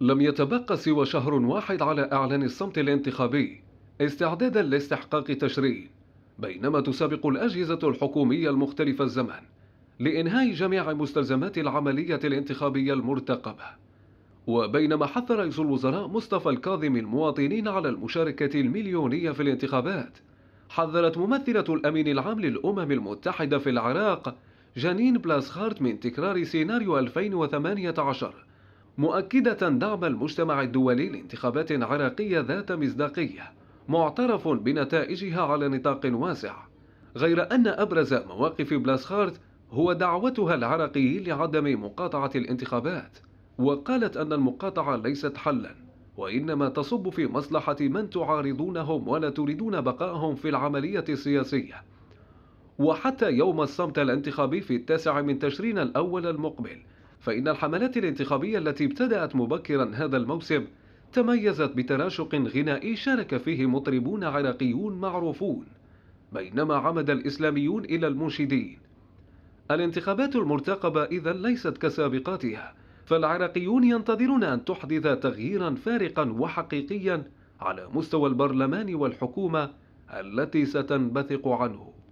لم يتبقى سوى شهر واحد على إعلان الصمت الانتخابي استعدادا لاستحقاق تشرين بينما تسابق الأجهزة الحكومية المختلفة الزمن لإنهاء جميع مستلزمات العملية الانتخابية المرتقبة وبينما حث رئيس الوزراء مصطفى الكاظم المواطنين على المشاركة المليونية في الانتخابات حذرت ممثلة الأمين العام للأمم المتحدة في العراق جانين بلاسخارت من تكرار سيناريو 2018 مؤكدة دعم المجتمع الدولي لانتخابات عراقية ذات مصداقية معترف بنتائجها على نطاق واسع غير أن أبرز مواقف بلاسخارت هو دعوتها العراقيين لعدم مقاطعة الانتخابات وقالت أن المقاطعة ليست حلا وإنما تصب في مصلحة من تعارضونهم ولا تريدون بقائهم في العملية السياسية وحتى يوم الصمت الانتخابي في التاسع من تشرين الأول المقبل فإن الحملات الانتخابية التي ابتدأت مبكرا هذا الموسم تميزت بتراشق غنائي شارك فيه مطربون عراقيون معروفون بينما عمد الإسلاميون إلى المنشدين الانتخابات المرتقبة إذا ليست كسابقاتها فالعراقيون ينتظرون أن تحدث تغييرا فارقا وحقيقيا على مستوى البرلمان والحكومة التي ستنبثق عنه